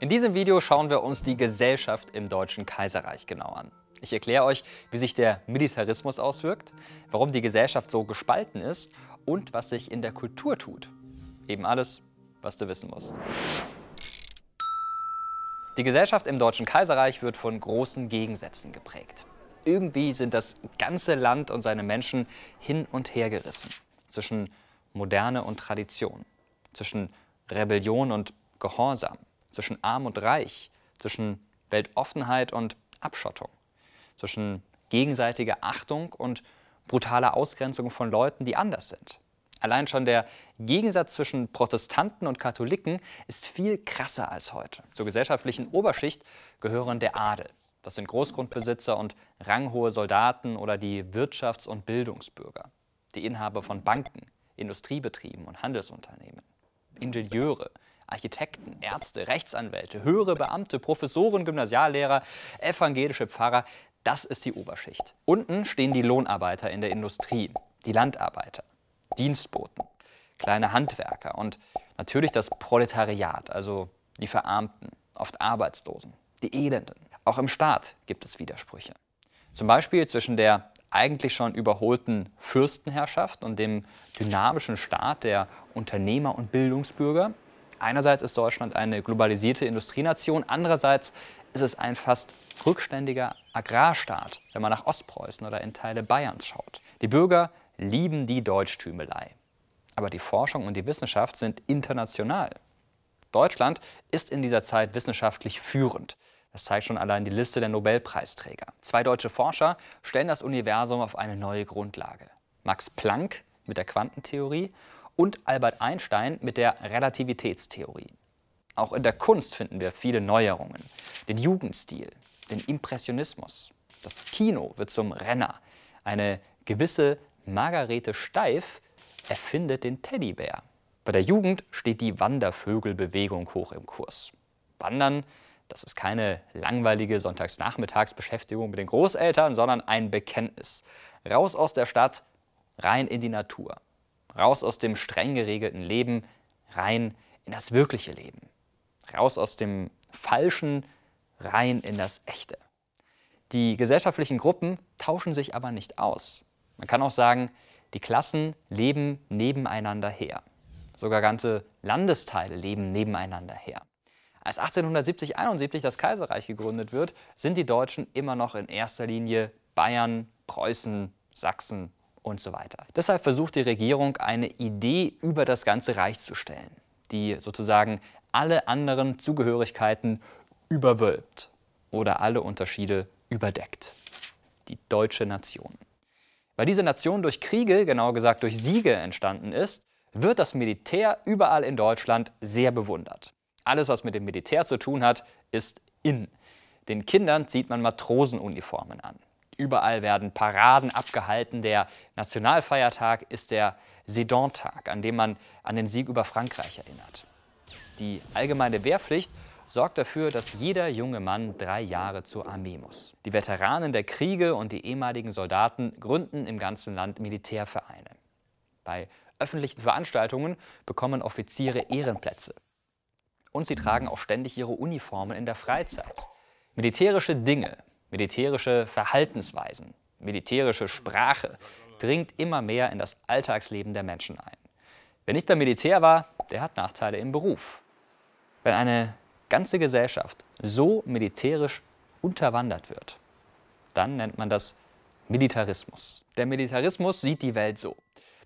In diesem Video schauen wir uns die Gesellschaft im Deutschen Kaiserreich genau an. Ich erkläre euch, wie sich der Militarismus auswirkt, warum die Gesellschaft so gespalten ist und was sich in der Kultur tut. Eben alles, was du wissen musst. Die Gesellschaft im Deutschen Kaiserreich wird von großen Gegensätzen geprägt. Irgendwie sind das ganze Land und seine Menschen hin und her gerissen. Zwischen Moderne und Tradition. Zwischen Rebellion und Gehorsam zwischen Arm und Reich, zwischen Weltoffenheit und Abschottung, zwischen gegenseitiger Achtung und brutaler Ausgrenzung von Leuten, die anders sind. Allein schon der Gegensatz zwischen Protestanten und Katholiken ist viel krasser als heute. Zur gesellschaftlichen Oberschicht gehören der Adel. Das sind Großgrundbesitzer und ranghohe Soldaten oder die Wirtschafts- und Bildungsbürger, die Inhaber von Banken, Industriebetrieben und Handelsunternehmen, Ingenieure, Architekten, Ärzte, Rechtsanwälte, höhere Beamte, Professoren, Gymnasiallehrer, evangelische Pfarrer. Das ist die Oberschicht. Unten stehen die Lohnarbeiter in der Industrie, die Landarbeiter, Dienstboten, kleine Handwerker und natürlich das Proletariat, also die Verarmten, oft Arbeitslosen, die Elenden. Auch im Staat gibt es Widersprüche. Zum Beispiel zwischen der eigentlich schon überholten Fürstenherrschaft und dem dynamischen Staat der Unternehmer und Bildungsbürger Einerseits ist Deutschland eine globalisierte Industrienation, andererseits ist es ein fast rückständiger Agrarstaat, wenn man nach Ostpreußen oder in Teile Bayerns schaut. Die Bürger lieben die Deutschtümelei. Aber die Forschung und die Wissenschaft sind international. Deutschland ist in dieser Zeit wissenschaftlich führend. Das zeigt schon allein die Liste der Nobelpreisträger. Zwei deutsche Forscher stellen das Universum auf eine neue Grundlage. Max Planck mit der Quantentheorie und Albert Einstein mit der Relativitätstheorie. Auch in der Kunst finden wir viele Neuerungen. Den Jugendstil, den Impressionismus. Das Kino wird zum Renner. Eine gewisse Margarete Steif erfindet den Teddybär. Bei der Jugend steht die Wandervögelbewegung hoch im Kurs. Wandern, das ist keine langweilige Sonntagsnachmittagsbeschäftigung mit den Großeltern, sondern ein Bekenntnis. Raus aus der Stadt, rein in die Natur. Raus aus dem streng geregelten Leben, rein in das wirkliche Leben. Raus aus dem Falschen, rein in das Echte. Die gesellschaftlichen Gruppen tauschen sich aber nicht aus. Man kann auch sagen, die Klassen leben nebeneinander her. Sogar ganze Landesteile leben nebeneinander her. Als 1870-71 das Kaiserreich gegründet wird, sind die Deutschen immer noch in erster Linie Bayern, Preußen, Sachsen und so weiter. Deshalb versucht die Regierung eine Idee über das ganze Reich zu stellen, die sozusagen alle anderen Zugehörigkeiten überwölbt oder alle Unterschiede überdeckt. Die deutsche Nation. Weil diese Nation durch Kriege, genauer gesagt durch Siege entstanden ist, wird das Militär überall in Deutschland sehr bewundert. Alles, was mit dem Militär zu tun hat, ist in. Den Kindern zieht man Matrosenuniformen an. Überall werden Paraden abgehalten. Der Nationalfeiertag ist der Sedantag, an dem man an den Sieg über Frankreich erinnert. Die allgemeine Wehrpflicht sorgt dafür, dass jeder junge Mann drei Jahre zur Armee muss. Die Veteranen der Kriege und die ehemaligen Soldaten gründen im ganzen Land Militärvereine. Bei öffentlichen Veranstaltungen bekommen Offiziere Ehrenplätze. Und sie tragen auch ständig ihre Uniformen in der Freizeit. Militärische Dinge Militärische Verhaltensweisen, militärische Sprache dringt immer mehr in das Alltagsleben der Menschen ein. Wer nicht beim Militär war, der hat Nachteile im Beruf. Wenn eine ganze Gesellschaft so militärisch unterwandert wird, dann nennt man das Militarismus. Der Militarismus sieht die Welt so.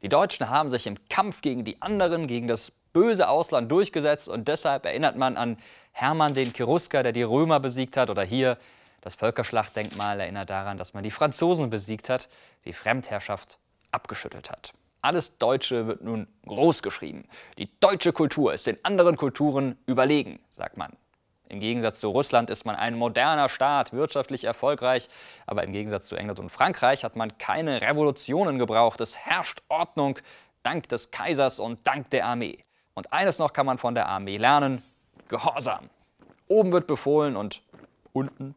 Die Deutschen haben sich im Kampf gegen die anderen, gegen das böse Ausland durchgesetzt und deshalb erinnert man an Hermann den Cherusker, der die Römer besiegt hat oder hier das Völkerschlachtdenkmal erinnert daran, dass man die Franzosen besiegt hat, die Fremdherrschaft abgeschüttelt hat. Alles Deutsche wird nun groß geschrieben. Die deutsche Kultur ist den anderen Kulturen überlegen, sagt man. Im Gegensatz zu Russland ist man ein moderner Staat, wirtschaftlich erfolgreich, aber im Gegensatz zu England und Frankreich hat man keine Revolutionen gebraucht. Es herrscht Ordnung, dank des Kaisers und dank der Armee. Und eines noch kann man von der Armee lernen, Gehorsam. Oben wird befohlen und unten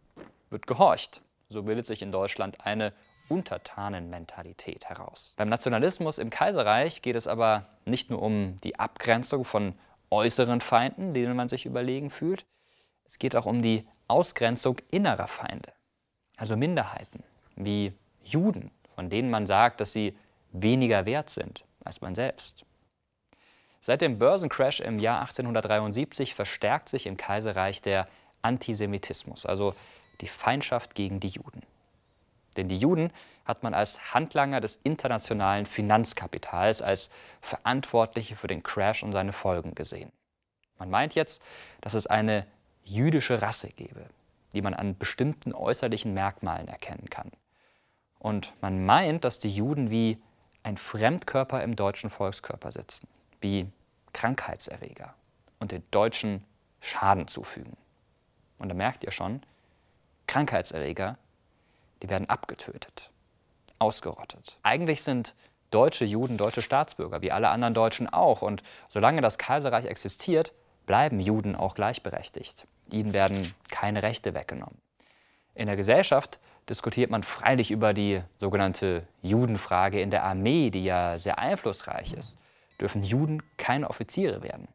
wird gehorcht. So bildet sich in Deutschland eine Untertanenmentalität heraus. Beim Nationalismus im Kaiserreich geht es aber nicht nur um die Abgrenzung von äußeren Feinden, denen man sich überlegen fühlt, es geht auch um die Ausgrenzung innerer Feinde, also Minderheiten wie Juden, von denen man sagt, dass sie weniger wert sind als man selbst. Seit dem Börsencrash im Jahr 1873 verstärkt sich im Kaiserreich der Antisemitismus, also die Feindschaft gegen die Juden. Denn die Juden hat man als Handlanger des internationalen Finanzkapitals, als Verantwortliche für den Crash und seine Folgen gesehen. Man meint jetzt, dass es eine jüdische Rasse gebe, die man an bestimmten äußerlichen Merkmalen erkennen kann. Und man meint, dass die Juden wie ein Fremdkörper im deutschen Volkskörper sitzen, wie Krankheitserreger und den Deutschen Schaden zufügen. Und da merkt ihr schon, Krankheitserreger, die werden abgetötet, ausgerottet. Eigentlich sind deutsche Juden deutsche Staatsbürger, wie alle anderen Deutschen auch. Und solange das Kaiserreich existiert, bleiben Juden auch gleichberechtigt. Ihnen werden keine Rechte weggenommen. In der Gesellschaft diskutiert man freilich über die sogenannte Judenfrage in der Armee, die ja sehr einflussreich ist. Dürfen Juden keine Offiziere werden?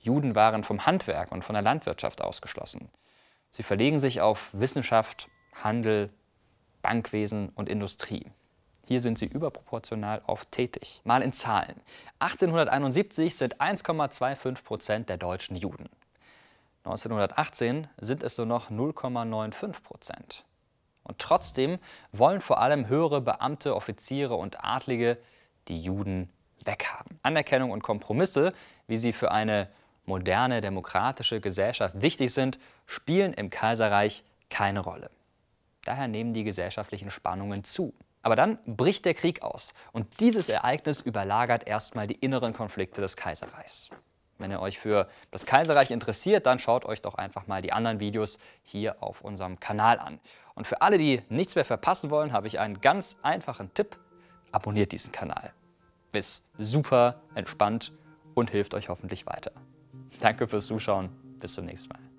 Juden waren vom Handwerk und von der Landwirtschaft ausgeschlossen. Sie verlegen sich auf Wissenschaft, Handel, Bankwesen und Industrie. Hier sind sie überproportional oft tätig. Mal in Zahlen. 1871 sind 1,25 Prozent der deutschen Juden. 1918 sind es nur noch 0,95 Prozent. Und trotzdem wollen vor allem höhere Beamte, Offiziere und Adlige die Juden weghaben. Anerkennung und Kompromisse, wie sie für eine moderne demokratische Gesellschaft wichtig sind, spielen im Kaiserreich keine Rolle. Daher nehmen die gesellschaftlichen Spannungen zu. Aber dann bricht der Krieg aus und dieses Ereignis überlagert erstmal die inneren Konflikte des Kaiserreichs. Wenn ihr euch für das Kaiserreich interessiert, dann schaut euch doch einfach mal die anderen Videos hier auf unserem Kanal an. Und für alle, die nichts mehr verpassen wollen, habe ich einen ganz einfachen Tipp. Abonniert diesen Kanal. Ist super, entspannt und hilft euch hoffentlich weiter. Danke fürs Zuschauen. Bis zum nächsten Mal.